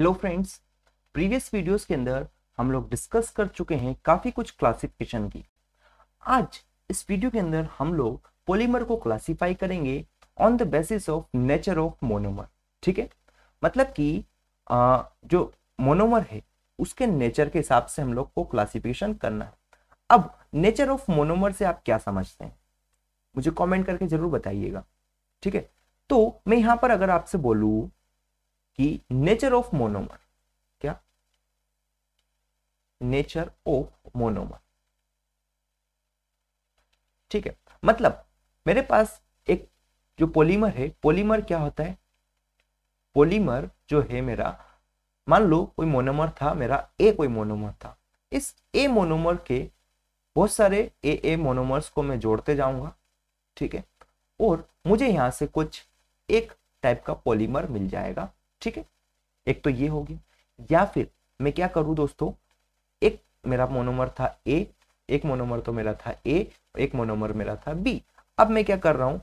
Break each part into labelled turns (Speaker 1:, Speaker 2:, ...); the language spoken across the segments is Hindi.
Speaker 1: हेलो फ्रेंड्स प्रीवियस वीडियोस के अंदर हम लोग डिस्कस कर चुके हैं काफ़ी कुछ क्लासिफिकेशन की आज इस वीडियो के अंदर हम लोग पॉलीमर को क्लासिफाई करेंगे on the basis of nature of monomer ठीक है मतलब कि जो मोनोमर है उसके नेचर के हिसाब से हम लोग को क्लासिफिकेशन करना है अब नेचर ऑफ मोनोमर से आप क्या समझते हैं मुझे कॉमेंट करके ज़रूर बताइएगा ठीक है तो मैं यहाँ पर अगर आपसे बोलूँ कि नेचर ऑफ मोनोमर क्या नेचर ऑफ मोनोमर ठीक है मतलब मेरे पास एक जो पॉलीमर है पॉलीमर क्या होता है पॉलीमर जो है मेरा मान लो कोई मोनोमर था मेरा ए कोई मोनोमर था इस ए मोनोमर के बहुत सारे ए ए मोनोमर्स को मैं जोड़ते जाऊंगा ठीक है और मुझे यहां से कुछ एक टाइप का पॉलीमर मिल जाएगा ठीक है एक तो ये हो गया या फिर मैं क्या करूं दोस्तों एक मेरा मोनोमर था ए एक मोनोमर तो मेरा था ए एक मोनोमर मेरा था बी अब मैं क्या कर रहा हूं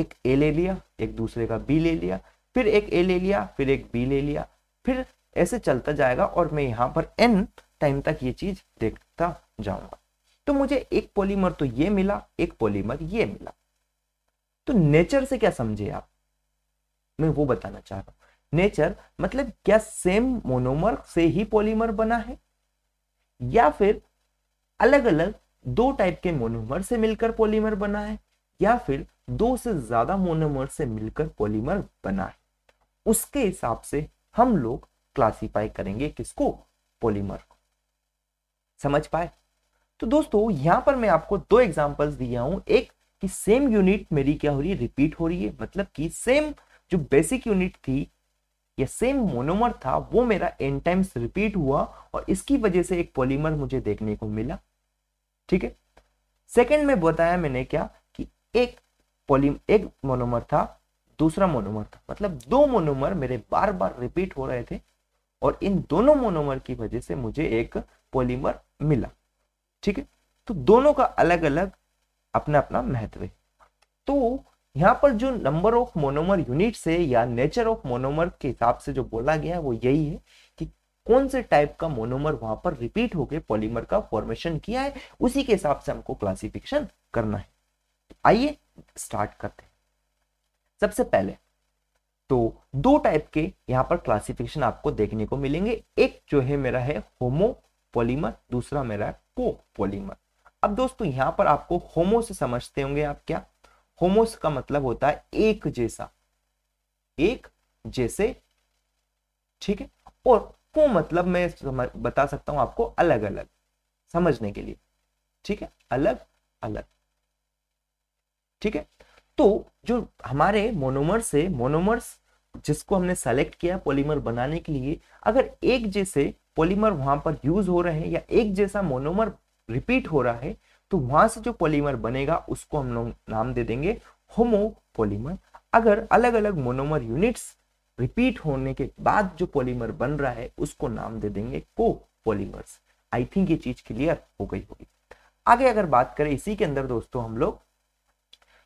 Speaker 1: एक ए ले लिया एक दूसरे का बी ले लिया फिर एक ए ले लिया फिर एक बी ले लिया फिर ऐसे चलता जाएगा और मैं यहां पर एन टाइम तक ये चीज देखता जाऊंगा तो मुझे एक पॉलीमर तो ये मिला एक पॉलीमर ये मिला तो नेचर से क्या समझे आप मैं वो बताना चाह रहा हूं नेचर मतलब क्या सेम मोनोमर से ही पॉलीमर बना है या फिर अलग अलग दो टाइप के मोनोमर से मिलकर पॉलीमर बना है या फिर दो से ज्यादा मोनोमर से मिलकर पॉलीमर बना है उसके हिसाब से हम लोग क्लासीफाई करेंगे किसको पॉलीमर को समझ पाए तो दोस्तों यहां पर मैं आपको दो एग्जांपल्स दिया हूं एक कि सेम यूनिट मेरी क्या हो रही है रिपीट हो रही है मतलब कि सेम जो बेसिक यूनिट थी ये सेम मोनोमर था वो मेरा एन टाइम्स रिपीट हुआ और इसकी वजह से एक पॉलीमर मुझे देखने को मिला ठीक है सेकेंड में बताया मैंने क्या कि एक पॉली एक मोनोमर था दूसरा मोनोमर था मतलब दो मोनोमर मेरे बार बार रिपीट हो रहे थे और इन दोनों मोनोमर की वजह से मुझे एक पॉलीमर मिला ठीक है तो दोनों का अलग अलग अपना अपना महत्व है तो यहाँ पर जो नंबर ऑफ मोनोमर यूनिट से या नेचर ऑफ मोनोमर के हिसाब से जो बोला गया वो यही है कि कौन से टाइप का मोनोमर वहां पर रिपीट होकर पॉलीमर का फॉर्मेशन किया है उसी के हिसाब से हमको क्लासिफिकेशन करना है आइए स्टार्ट करते हैं सबसे पहले तो दो टाइप के यहाँ पर क्लासिफिकेशन आपको देखने को मिलेंगे एक जो है मेरा है होमो पॉलीमर दूसरा मेरा है को पॉलीमर अब दोस्तों यहाँ पर आपको होमो से समझते होंगे आप क्या होमोस का मतलब होता है एक जैसा एक जैसे ठीक है और को मतलब मैं समझ, बता सकता हूं आपको अलग अलग समझने के लिए ठीक है अलग अलग ठीक है तो जो हमारे मोनोमर्स है मोनोमर्स जिसको हमने सेलेक्ट किया पॉलीमर बनाने के लिए अगर एक जैसे पॉलीमर वहां पर यूज हो रहे हैं या एक जैसा मोनोमर रिपीट हो रहा है तो वहां से जो पॉलीमर बनेगा उसको हम लोग नाम दे देंगे होमो पॉलीमर अगर अलग अलग मोनोमर यूनिट्स रिपीट होने के बाद जो पॉलीमर बन रहा है उसको नाम दे देंगे को पॉलीमर्स आई थिंक ये चीज क्लियर हो गई होगी आगे अगर बात करें इसी के अंदर दोस्तों हम लोग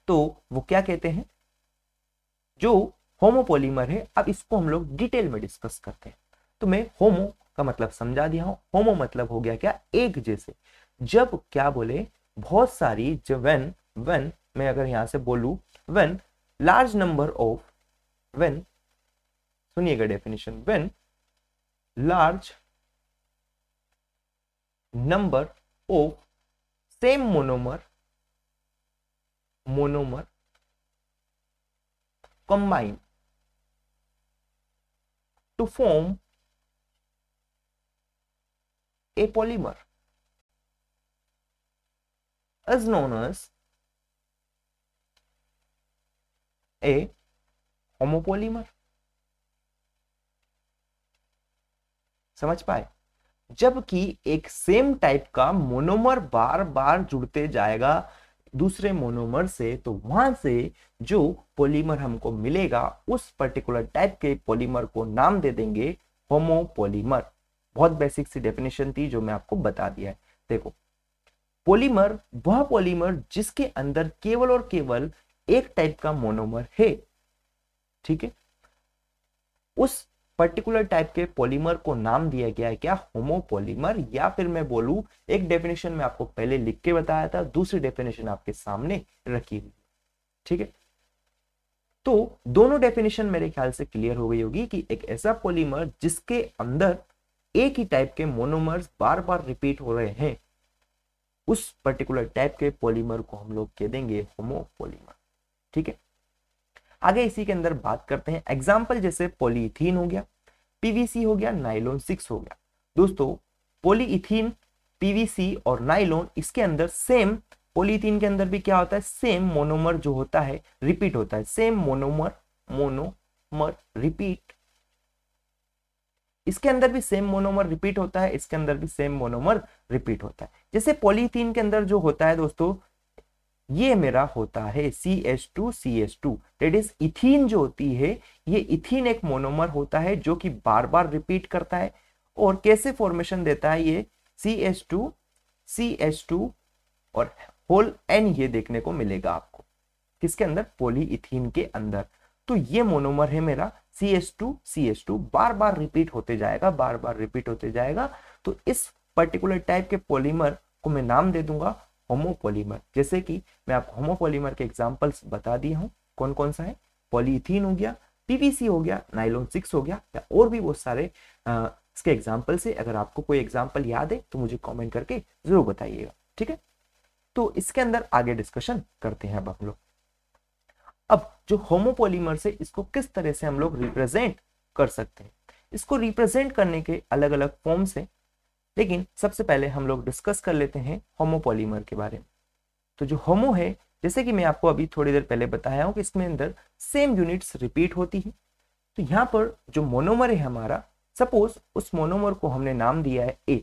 Speaker 1: तो वो क्या कहते हैं जो होमोपोलीमर है अब इसको हम लोग डिटेल में डिस्कस करते हैं तो मैं होमो का मतलब समझा दिया हूं होमो मतलब हो गया क्या एक जैसे जब क्या बोले बहुत सारी जब वेन वेन मैं अगर यहां से बोलू when large number of when सुनिएगा definition when large number of same monomer monomer combine to form a polymer is known as a homopolymer समझ पाए जबकि एक सेम टाइप का मोनोमर बार बार जुड़ते जाएगा दूसरे मोनोमर से तो वहां से जो पॉलीमर हमको मिलेगा उस पर्टिकुलर टाइप के पॉलीमर को नाम दे देंगे होमोपोलीमर बहुत बेसिक सी डेफिनेशन थी जो मैं आपको बता दिया है देखो पॉलीमर वह पॉलीमर जिसके अंदर केवल और केवल एक टाइप का मोनोमर है ठीक है उस पर्टिकुलर टाइप के पॉलीमर को नाम दिया गया है क्या होमोपॉलीमर या फिर मैं बोलूं एक डेफिनेशन में आपको पहले लिख के बताया था दूसरी डेफिनेशन आपके सामने रखी हुई ठीक है तो दोनों डेफिनेशन मेरे ख्याल से क्लियर हो गई होगी कि एक ऐसा पॉलीमर जिसके अंदर एक ही टाइप के मोनोमर्स बार बार रिपीट हो रहे हैं उस पर्टिकुलर टाइप के पॉलीमर को हम लोग कह देंगे होमोपोलीमर ठीक है आगे इसी के अंदर बात करते हैं एग्जाम्पल जैसे पोलीथीन हो गया पीवीसी हो गया नाइलोन सिक्स हो गया दोस्तों पॉलीथीन पीवीसी और नाइलोन इसके अंदर सेम पोलीथीन के अंदर भी क्या होता है सेम मोनोमर जो होता है रिपीट होता है सेम मोनोमर मोनोमर रिपीट इसके अंदर भी सेम मोनोमर रिपीट होता है इसके अंदर भी सेम मोनोमर रिपीट होता है जैसे पॉलीथीन के अंदर जो होता है दोस्तों ये मेरा होता है C S two C S two that is ethene जो होती है ये इथिन एक मोनोमर होता है जो कि बार बार रिपीट करता है और कैसे फॉर्मेशन देता है ये C S two C S two और होल एन ये देखने को मिलेगा आपको किसके अंदर पोली इथिन के अंदर तो ये मोनोमर है मेरा C S two C S two बार बार रिपीट होते जाएगा बार बार रिपीट होते जाएगा तो इस पर्टिकुलर टाइप के पॉलीमर को मैं नाम दे दूंगा होमोपोलीमर जैसे कि मैं आपको होमोपोलीमर के एग्जाम्पल्स बता दिया हूँ कौन कौन सा है पॉलीथीन हो गया पीवीसी हो गया नाइलोन सिक्स हो गया या और भी बहुत सारे आ, इसके एग्जाम्पल से अगर आपको कोई एग्जाम्पल याद है तो मुझे कॉमेंट करके जरूर बताइएगा ठीक है तो इसके अंदर आगे डिस्कशन करते हैं अब हम लोग अब जो होमोपोलीमर है इसको किस तरह से हम लोग रिप्रेजेंट कर सकते हैं इसको रिप्रेजेंट करने के अलग अलग फॉर्म्स हैं लेकिन सबसे पहले हम लोग डिस्कस कर लेते हैं होमोपोलीमर के बारे में तो जो होमो है जैसे कि मैं आपको अभी थोड़ी देर पहले बताया हूँ कि इसमें अंदर सेम यूनिट्स रिपीट होती है तो यहाँ पर जो मोनोमर है हमारा सपोज उस मोनोमर को हमने नाम दिया है ए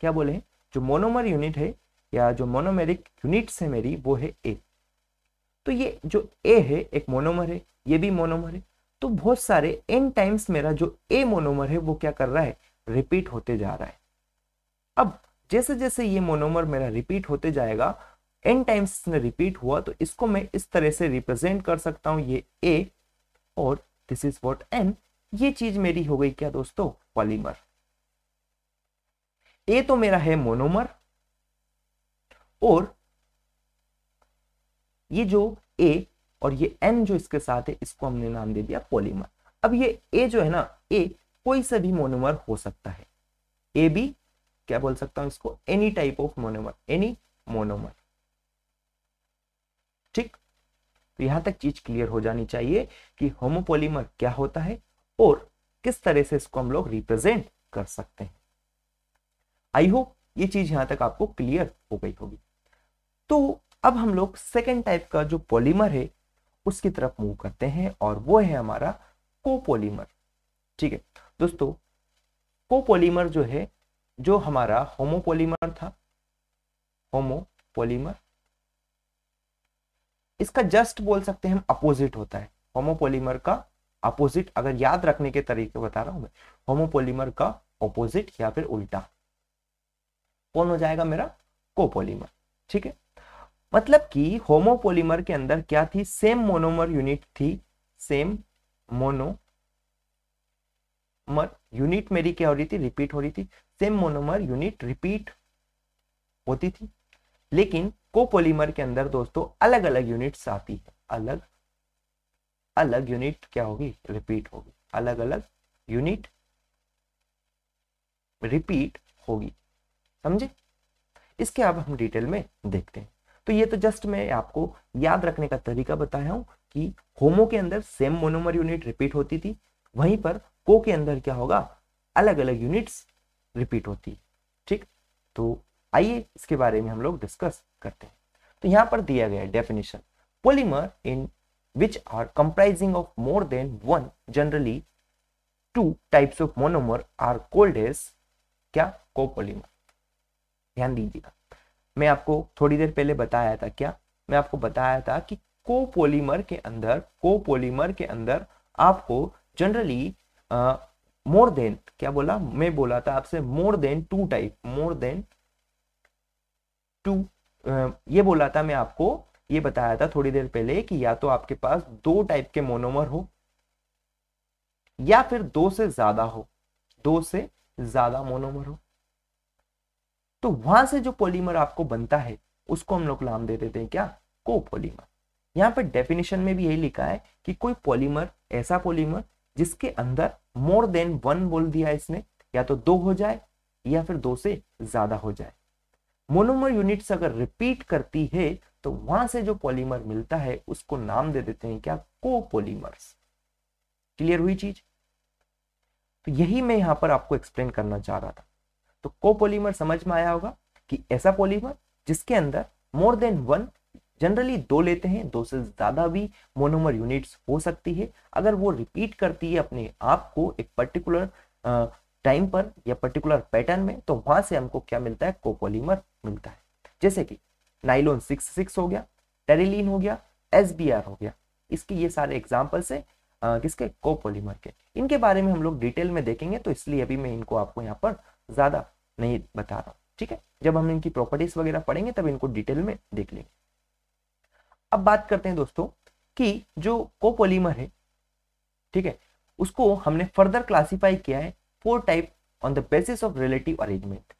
Speaker 1: क्या बोले जो मोनोमर यूनिट है या जो मोनोमेरिक यूनिट्स है मेरी वो है ए तो ये जो ए है एक मोनोमर है ये भी मोनोमर है तो बहुत सारे एन टाइम्स मेरा जो ए मोनोमर है वो क्या कर रहा है रिपीट होते जा रहा है अब जैसे जैसे ये मोनोमर मेरा रिपीट होते जाएगा एन टाइम्स ने रिपीट हुआ तो इसको मैं इस तरह से रिप्रेजेंट कर सकता हूँ ये ए और दिस इज वॉट एन ये चीज मेरी हो गई क्या दोस्तों पॉलीमर ए तो मेरा है मोनोमर और ये जो ए और ये एन जो इसके साथ है इसको हमने नाम दे दिया पॉलीमर अब ये ए जो है ना ए कोई सा भी मोनोमर हो सकता है ए बी क्या बोल सकता हूं इसको any type of monomer any monomer ठीक तो यहां तक चीज क्लियर हो जानी चाहिए कि होमोपोलीमर क्या होता है और किस तरह से इसको हम लोग रिप्रेजेंट कर सकते हैं आई होप ये चीज यहां तक आपको क्लियर हो गई होगी तो अब हम लोग सेकेंड टाइप का जो पॉलीमर है उसकी तरफ मूव करते हैं और वो है हमारा कोपोलीमर ठीक है दोस्तों कोपोलीमर जो है जो हमारा होमोपोलीमर था होमोपोलीमर इसका जस्ट बोल सकते हैं हम अपोजिट होता है होमोपोलीमर का अपोजिट अगर याद रखने के तरीके बता रहा हूं मैं होमोपोलीमर का अपोजिट या फिर उल्टा कौन हो जाएगा मेरा कोपोलीमर ठीक है मतलब कि होमोपोलीमर के अंदर क्या थी सेम मोनोमर यूनिट थी सेम मोनोमर यूनिट मेरी क्या हो रही थी रिपीट हो रही थी सेम मोनोमर यूनिट रिपीट होती थी लेकिन कोपोलीमर के अंदर दोस्तों अलग अलग यूनिट्स आती है अलग अलग यूनिट क्या होगी रिपीट होगी अलग अलग यूनिट रिपीट होगी समझे इसके अब हम डिटेल में देखते हैं तो ये तो जस्ट मैं आपको याद रखने का तरीका बताया हूँ कि होमो के अंदर सेम मोनोमर यूनिट रिपीट होती थी वहीं पर को के अंदर क्या होगा अलग अलग यूनिट्स रिपीट होती ठीक तो आइए इसके बारे में हम लोग डिस्कस करते हैं तो यहाँ पर दिया गया definition polymer in which are comprising of more than one generally two types of monomer are called as क्या copolymer ध्यान दीजिएगा मैं आपको थोड़ी देर पहले बताया था क्या मैं आपको बताया था कि कोपोलीमर के अंदर कोपोलीमर के अंदर आपको जनरली मोर देन क्या बोला मैं बोला था आपसे more than two type more than two ये बोला था मैं आपको ये बताया था थोड़ी देर पहले कि या तो आपके पास दो टाइप के मोनोमर हो या फिर दो से ज्यादा हो दो से ज्यादा मोनोमर हो तो वहां से जो पॉलीमर आपको बनता है उसको हम लोग नाम दे देते हैं क्या कोपोलीमर यहाँ पर डेफिनेशन में भी यही लिखा है कि कोई पॉलीमर ऐसा पॉलीमर जिसके अंदर मोर देन वन बोल दिया इसने या तो दो हो जाए या फिर दो से ज्यादा हो जाए मोनोमर यूनिट्स अगर रिपीट करती है तो वहां से जो पॉलीमर मिलता है उसको नाम दे देते हैं क्या कोपोलीमर्स क्लियर हुई चीज तो यही मैं यहां पर आपको एक्सप्लेन करना चाह रहा था तो कोपोलीमर समझ में आया होगा कि ऐसा पॉलीमर जिसके अंदर मोर देन वन जनरली दो लेते हैं दो से ज्यादा भी मोनोमर यूनिट्स हो सकती है अगर वो रिपीट करती है अपने आप को एक पर्टिकुलर टाइम पर या पर्टिकुलर पैटर्न में तो वहां से हमको क्या मिलता है कोपोलीमर मिलता है जैसे कि नाइलोन सिक्स सिक्स हो गया टेरिलीन हो गया एस हो गया इसके ये सारे एग्जाम्पल्स है आ, किसके कोपोलीमर के इनके बारे में हम लोग डिटेल में देखेंगे तो इसलिए अभी मैं इनको आपको यहाँ पर ज्यादा नहीं बता रहा हूँ ठीक है जब हम इनकी प्रॉपर्टीज वगैरह पढ़ेंगे तब इनको डिटेल में देख लेंगे अब बात करते हैं दोस्तों कि जो कोपोलीमर है ठीक है उसको हमने फर्दर क्लासीफाई किया है four type on the basis of relative arrangement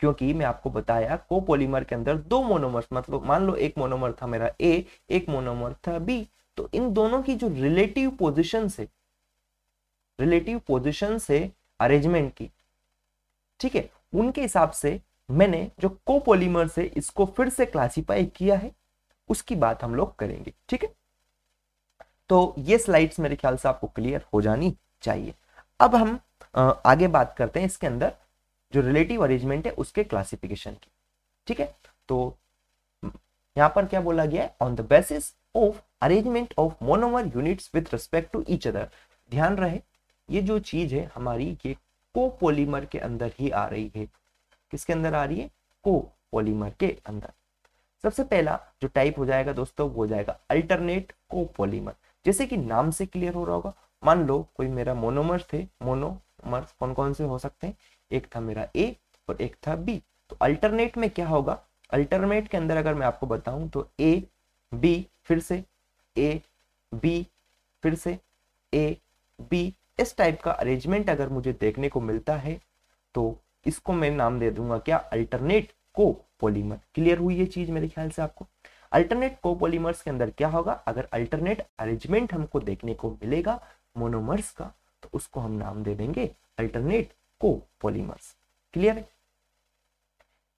Speaker 1: क्योंकि मैं आपको बताया कोपोलीमर के अंदर दो मोनोमर्स मतलब मान लो एक मोनोमर था मेरा ए एक मोनोमर था बी तो इन दोनों की जो रिलेटिव पोजिशन से रिलेटिव पोजिशन से अरेंजमेंट की ठीक है उनके हिसाब से मैंने जो कोपोलीमर से इसको फिर से क्लासीफाई किया है उसकी बात हम लोग करेंगे ठीक है तो ये स्लाइड्स मेरे ख्याल से आपको क्लियर हो जानी चाहिए अब हम आगे बात करते हैं इसके अंदर जो रिलेटिव अरेंजमेंट है उसके क्लासिफिकेशन की ठीक है तो यहां पर क्या बोला गया है on the basis of arrangement of monomer units with respect to each other ध्यान रहे ये जो चीज है हमारी ये कोपोलीमर के अंदर ही आ रही है किसके अंदर आ रही है कोपोलीमर के अंदर सबसे पहला जो टाइप हो जाएगा दोस्तों वो हो जाएगा अल्टरनेट कोपोलीमर जैसे कि नाम से क्लियर हो रहा होगा मान लो कोई मेरा मोनोमर्स थे मोनोमर्स कौन कौन से हो सकते हैं एक था मेरा ए और एक था बी तो अल्टरनेट में क्या होगा अल्टरनेट के अंदर अगर मैं आपको बताऊं तो ए बी फिर से ए बी फिर से ए बी इस टाइप का अरेंजमेंट अगर मुझे देखने को मिलता है तो इसको मैं नाम दे दूंगा क्या अल्टरनेट को पॉलीमर क्लियर हुई ये चीज मेरे ख्याल से आपको अल्टरनेट को पॉलीमर्स के अंदर क्या होगा अगर अल्टरनेट अरेंजमेंट हमको देखने को मिलेगा मोनोमर्स का तो उसको हम नाम दे देंगे अल्टरनेट को पॉलीमर्स क्लियर है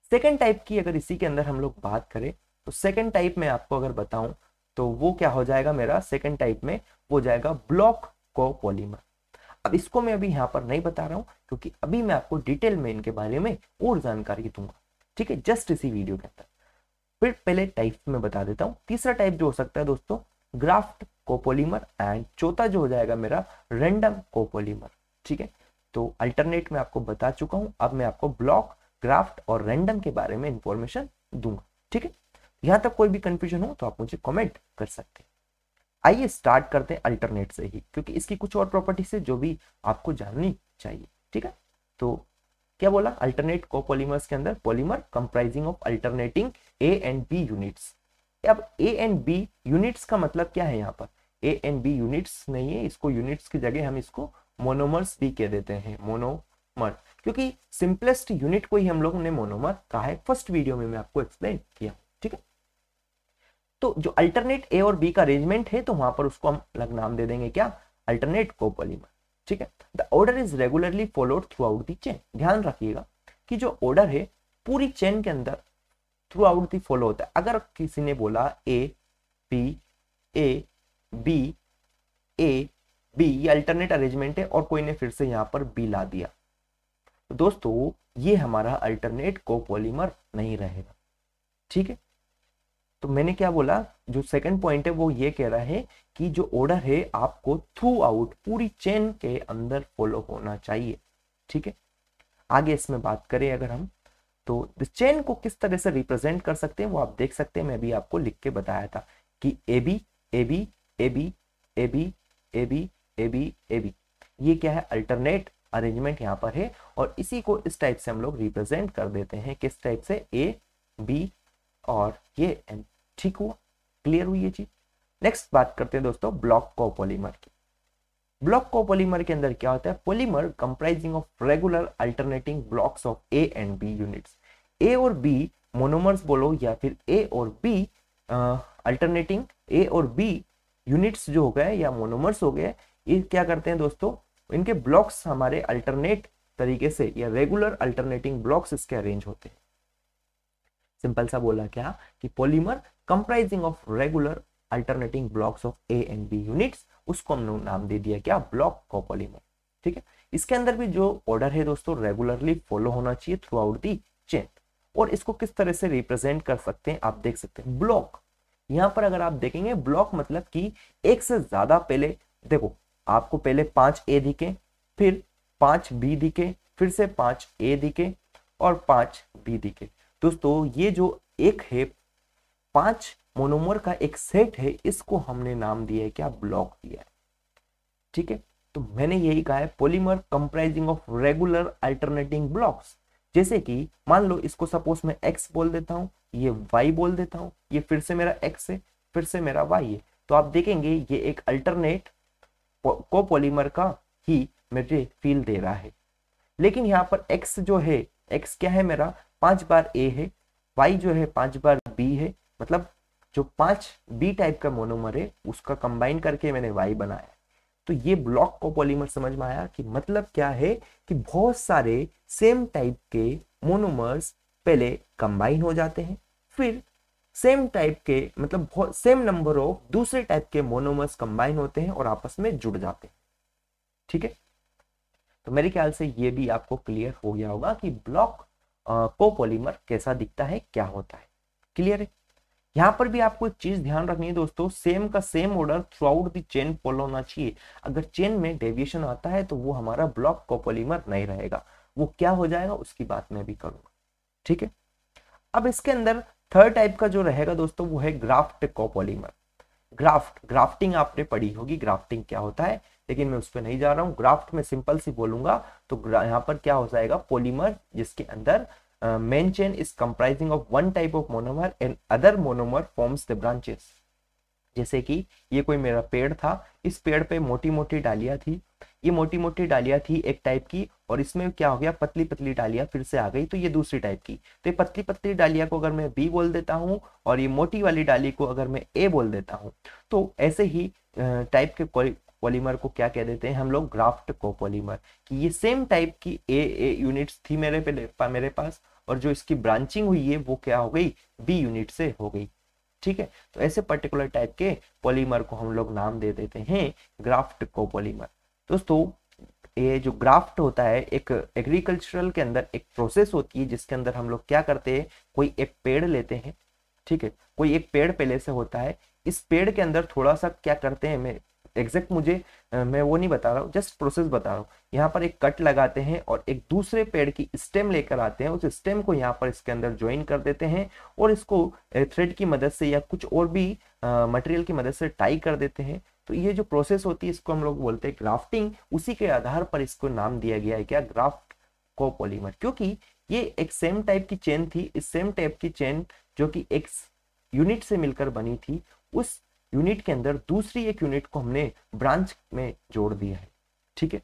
Speaker 1: सेकेंड टाइप की अगर इसी के अंदर हम लोग बात करें तो सेकेंड टाइप में आपको अगर बताऊं तो वो क्या हो जाएगा मेरा सेकेंड टाइप में हो जाएगा ब्लॉक को पॉलीमर अब इसको मैं अभी यहाँ पर नहीं बता रहा हूँ क्योंकि अभी मैं आपको डिटेल में इनके बारे में और जानकारी दूंगा ठीक है जस्ट इसी वीडियो के अंदर फिर पहले टाइप में बता देता हूँ तीसरा टाइप जो हो सकता है दोस्तों ग्राफ्ट कोपोलीमर एंड चौथा जो हो जाएगा मेरा रेंडम कोपोलीमर ठीक है तो अल्टरनेट में आपको बता चुका हूँ अब मैं आपको ब्लॉक ग्राफ्ट और रेंडम के बारे में इंफॉर्मेशन दूंगा ठीक है यहाँ तक कोई भी कंफ्यूजन हो तो आप मुझे कमेंट कर सकते हैं आइए स्टार्ट करते हैं अल्टरनेट से ही क्योंकि इसकी कुछ और प्रॉपर्टीज है जो भी आपको जाननी चाहिए ठीक है तो क्या बोला अल्टरनेट कोपोलीमर्स के अंदर polymer comprising of alternating A and B units अब ए एंड बी यूनिट्स का मतलब क्या है यहाँ पर ए एंड बी यूनिट्स नहीं है इसको यूनिट्स की जगह हम इसको मोनोमर्स भी कह देते हैं मोनोमर क्योंकि सिंपलेस्ट यूनिट को ही हम लोगों ने मोनोमर कहा है फर्स्ट वीडियो में मैं आपको एक्सप्लेन किया ठीक है तो जो अल्टरनेट ए और बी का अरेंजमेंट है तो वहां पर उसको हम अलग नाम दे देंगे क्या अल्टरनेट कोपोलीमर ठीक है the order is regularly followed throughout the chain ध्यान रखिएगा कि जो ऑर्डर है पूरी चेन के अंदर थ्रू आउट दी फॉलो होता है अगर किसी ने बोला A B A B A B ये अल्टरनेट अरेंजमेंट है और कोई ने फिर से यहाँ पर बी ला दिया तो दोस्तों ये हमारा अल्टरनेट कोपोलीमर नहीं रहेगा ठीक है तो मैंने क्या बोला जो सेकंड पॉइंट है वो ये कह रहा है कि जो ऑर्डर है आपको थ्रू आउट पूरी चेन के अंदर फॉलो होना चाहिए ठीक है आगे इसमें बात करें अगर हम तो चेन को किस तरह से रिप्रेजेंट कर सकते हैं वो आप देख सकते हैं मैं भी आपको लिख के बताया था कि A B A B A B A B A B A B A B ये क्या है अल्टरनेट अरेंजमेंट यहाँ पर है और इसी को इस टाइप से हम लोग रिप्रेजेंट कर देते हैं किस टाइप से ए बी और ये ठीक हुआ क्लियर हुई ये चीज नेक्स्ट बात करते हैं दोस्तों ब्लॉक को कोपोलीमर की ब्लॉक को कोपोलीमर के अंदर क्या होता है polymer comprising of regular alternating blocks of A and B units A और बी मोनोमर्स बोलो या फिर ए और बी अल्टरनेटिंग ए और बी यूनिट्स जो हो गए या मोनोमर्स हो गए ये क्या करते हैं दोस्तों इनके ब्लॉक्स हमारे अल्टरनेट तरीके से या रेगुलर अल्टरनेटिंग ब्लॉक्स इसके अरेंज होते हैं सिंपल सा बोला क्या कि polymer comprising of regular alternating blocks of A and B units उसको हमने नाम दे दिया क्या ब्लॉक को पॉलीमर ठीक है इसके अंदर भी जो ऑर्डर है दोस्तों रेगुलरली फॉलो होना चाहिए थ्रू आउट दी चेन और इसको किस तरह से रिप्रेजेंट कर सकते हैं आप देख सकते हैं ब्लॉक यहाँ पर अगर आप देखेंगे ब्लॉक मतलब कि एक से ज्यादा पहले देखो आपको पहले पांच ए दिखे फिर पांच बी दिखे फिर से पांच ए दिखे और पांच बी दिखे दोस्तों ये जो एक है पांच मोनोमर का एक सेट है इसको हमने नाम दिया है क्या ब्लॉक दिया है ठीक है तो मैंने यही कहा है polymer comprising of regular alternating blocks जैसे कि मान लो इसको सपोज मैं एक्स बोल देता हूं ये वाई बोल देता हूं ये फिर से मेरा एक्स है फिर से मेरा वाई है तो आप देखेंगे ये एक अल्टरनेट को पॉलीमर का ही मुझे फील दे रहा है लेकिन यहाँ पर एक्स जो है एक्स क्या है मेरा पांच बार ए है वाई जो है पांच बार बी है मतलब जो पांच बी टाइप का मोनोमर है उसका कंबाइन करके मैंने वाई बनाया तो ये ब्लॉक को पॉलीमर समझ में आया कि मतलब क्या है कि बहुत सारे सेम टाइप के मोनोमर्स पहले कंबाइन हो जाते हैं फिर सेम टाइप के मतलब सेम नंबर ऑफ दूसरे टाइप के मोनोमर्स कंबाइन होते हैं और आपस में जुड़ जाते हैं ठीक है तो मेरे ख्याल से ये भी आपको क्लियर हो गया होगा कि ब्लॉक कोपोलीमर कैसा दिखता है क्या होता है क्लियर है यहाँ पर भी आपको एक चीज ध्यान रखनी है दोस्तों सेम का same order throughout the chain follow होना चाहिए अगर चेन में डेविएशन आता है तो वो हमारा ब्लॉक कोपोलीमर नहीं रहेगा वो क्या हो जाएगा उसकी बात मैं भी करूंगा ठीक है अब इसके अंदर थर्ड टाइप का जो रहेगा दोस्तों वो है ग्राफ्ट कोपोलीमर ग्राफ्ट ग्राफ्टिंग आपने पढ़ी होगी ग्राफ्टिंग क्या होता है लेकिन मैं उस पर नहीं जा रहा हूँ ग्राफ्ट में सिंपल सी बोलूंगा तो यहाँ पर क्या हो जाएगा पोलीमर जिसके अंदर main chain is comprising of one type of monomer and other monomer forms the branches जैसे कि ये कोई मेरा पेड़ था इस पेड़ पे मोटी मोटी डालियां थी ये मोटी मोटी डालियां थी एक टाइप की और इसमें क्या हो गया पतली पतली डालियां फिर से आ गई तो ये दूसरी टाइप की तो ये पतली पतली डालिया को अगर मैं बी बोल देता हूँ और ये मोटी वाली डाली को अगर मैं ए बोल देता हूँ तो ऐसे ही टाइप के पॉलीमर को क्या कह देते हैं हम लोग ग्राफ्ट कोपोलीमर पॉलीमर कि ये सेम टाइप की ए ए यूनिट्स थी मेरे पे मेरे पास और जो इसकी ब्रांचिंग हुई है वो क्या हो गई बी यूनिट से हो गई ठीक है तो ऐसे पर्टिकुलर टाइप के पॉलीमर को हम लोग नाम दे देते हैं ग्राफ्ट को पॉलीमर दोस्तों ये जो ग्राफ्ट होता है एक एग्रीकल्चरल के अंदर एक प्रोसेस होती है जिसके अंदर हम लोग क्या करते हैं कोई एक पेड़ लेते हैं ठीक है कोई एक पेड़ पहले से होता है इस पेड़ के अंदर थोड़ा सा क्या करते हैं एग्जैक्ट मुझे आ, मैं वो नहीं बता रहा हूँ जस्ट प्रोसेस बता रहा हूँ यहाँ पर एक कट लगाते हैं और एक दूसरे पेड़ की स्टेम लेकर आते हैं उस स्टेम को यहाँ पर इसके अंदर ज्वाइन कर देते हैं और इसको थ्रेड की मदद से या कुछ और भी मटेरियल की मदद से टाई कर देते हैं तो ये जो प्रोसेस होती है इसको हम लोग बोलते हैं ग्राफ्टिंग उसी के आधार पर इसको नाम दिया गया है क्या ग्राफ्ट को पॉलीमर क्योंकि ये एक सेम टाइप की चेन थी इस सेम टाइप की चेन जो कि एक यूनिट से मिलकर बनी थी उस यूनिट के अंदर दूसरी एक यूनिट को हमने ब्रांच में जोड़ दिया है ठीक है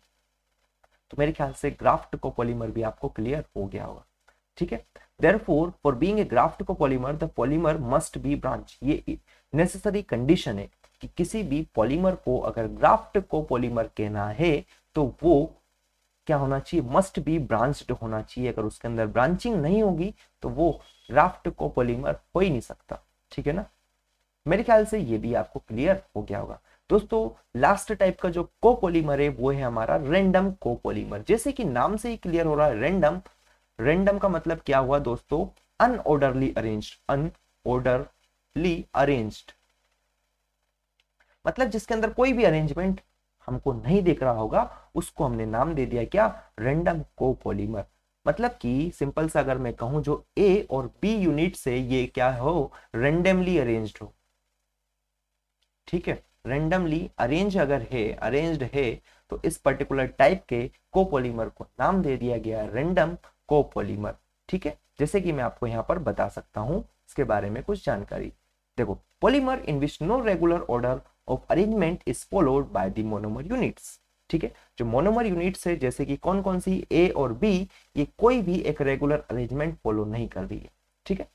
Speaker 1: तो मेरे ख्याल से ग्राफ्ट को पॉलीमर भी आपको क्लियर हो गया होगा ठीक है for being a graft copolymer the polymer must be branch ये नेसेसरी कंडीशन है कि किसी भी पॉलीमर को अगर ग्राफ्ट को पॉलीमर कहना है तो वो क्या होना चाहिए मस्ट बी ब्रांच्ड होना चाहिए अगर उसके अंदर ब्रांचिंग नहीं होगी तो वो ग्राफ्ट को पॉलीमर हो ही नहीं सकता ठीक है ना मेरे ख्याल से ये भी आपको क्लियर हो गया होगा दोस्तों लास्ट टाइप का जो कोपोलीमर है वो है हमारा रेंडम कोपोलीमर जैसे कि नाम से ही क्लियर हो रहा है रेंडम रेंडम का मतलब क्या हुआ दोस्तों अनऑर्डरली अरेन्ज अनऑर्डरली अरेंज्ड मतलब जिसके अंदर कोई भी अरेंजमेंट हमको नहीं देख रहा होगा उसको हमने नाम दे दिया क्या रेंडम कोपोलीमर मतलब कि सिंपल सा अगर मैं कहूं जो ए और बी यूनिट से ये क्या हो रेंडमली अरेंज्ड हो ठीक है रेंडमली अरेंज अगर है अरेंज है तो इस पर्टिकुलर टाइप के कोपोलीमर को नाम दे दिया गया रेंडम कोपोलीमर ठीक है जैसे कि मैं आपको यहाँ पर बता सकता हूँ इसके बारे में कुछ जानकारी देखो polymer in which no regular order of arrangement is followed by the monomer units ठीक है जो मोनोमर यूनिट्स है जैसे कि कौन कौन सी ए और बी ये कोई भी एक रेगुलर अरेंजमेंट फॉलो नहीं कर रही है ठीक है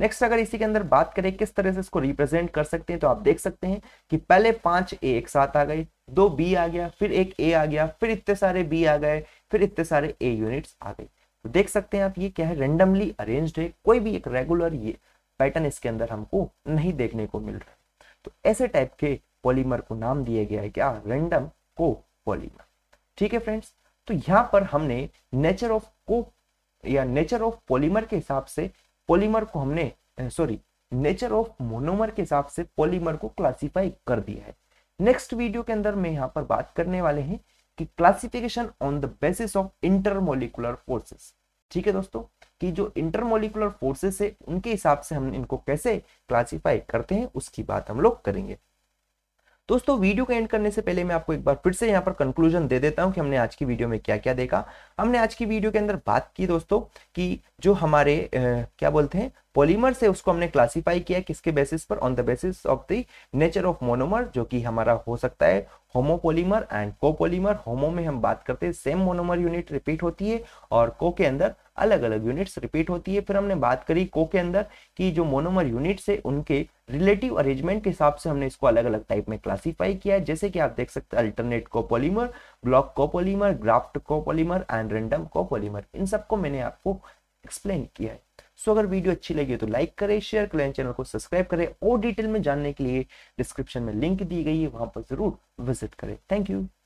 Speaker 1: नेक्स्ट अगर इसी के अंदर बात करें किस तरह से इसको रिप्रेजेंट कर सकते हैं तो आप देख सकते हैं कि पहले पांच ए एक साथ आ गए दो बी आ गया फिर एक ए आ गया फिर इतने सारे बी आ गए फिर इतने सारे ए यूनिट्स आ गए तो देख सकते हैं आप ये क्या है रेंडमली अरेन्ज है कोई भी एक रेगुलर ये पैटर्न इसके अंदर हमको नहीं देखने को मिल रहा तो ऐसे टाइप के पॉलीमर को नाम दिया गया है क्या रेंडम को पॉलीमर ठीक है फ्रेंड्स तो यहाँ पर हमने नेचर ऑफ को या नेचर ऑफ पॉलीमर के हिसाब से पॉलीमर को हमने सॉरी नेचर ऑफ मोनोमर के हिसाब से पॉलीमर को क्लासिफाई कर दिया है नेक्स्ट वीडियो के अंदर में यहाँ पर बात करने वाले हैं कि classification on the basis of intermolecular forces ठीक है दोस्तों कि जो इंटरमोलिकुलर फोर्सेस है उनके हिसाब से हम इनको कैसे क्लासिफाई करते हैं उसकी बात हम लोग करेंगे दोस्तों वीडियो को एंड करने से पहले मैं आपको एक बार फिर से यहाँ पर कंक्लूजन दे देता हूँ कि हमने आज की वीडियो में क्या क्या देखा हमने आज की वीडियो के अंदर बात की दोस्तों कि जो हमारे ए, क्या बोलते हैं पॉलीमर से उसको हमने क्लासिफाई किया किसके बेसिस पर on the basis of the nature of monomer जो कि हमारा हो सकता है होमोपोलीमर एंड कोपोलीमर होमो में हम बात करते हैं सेम मोनोमर यूनिट रिपीट होती है और को के अंदर अलग अलग यूनिट्स रिपीट होती है फिर हमने बात करी को के अंदर कि जो मोनोमर यूनिट्स है उनके रिलेटिव अरेंजमेंट के हिसाब से हमने इसको अलग अलग टाइप में क्लासीफाई किया है जैसे कि आप देख सकते हैं alternate copolymer block copolymer graft copolymer and random copolymer इन सबको मैंने आपको एक्सप्लेन किया है सो अगर वीडियो अच्छी लगी तो लाइक करें शेयर करें चैनल को सब्सक्राइब करें और डिटेल में जानने के लिए डिस्क्रिप्शन में लिंक दी गई है वहां पर जरूर विजिट करें थैंक यू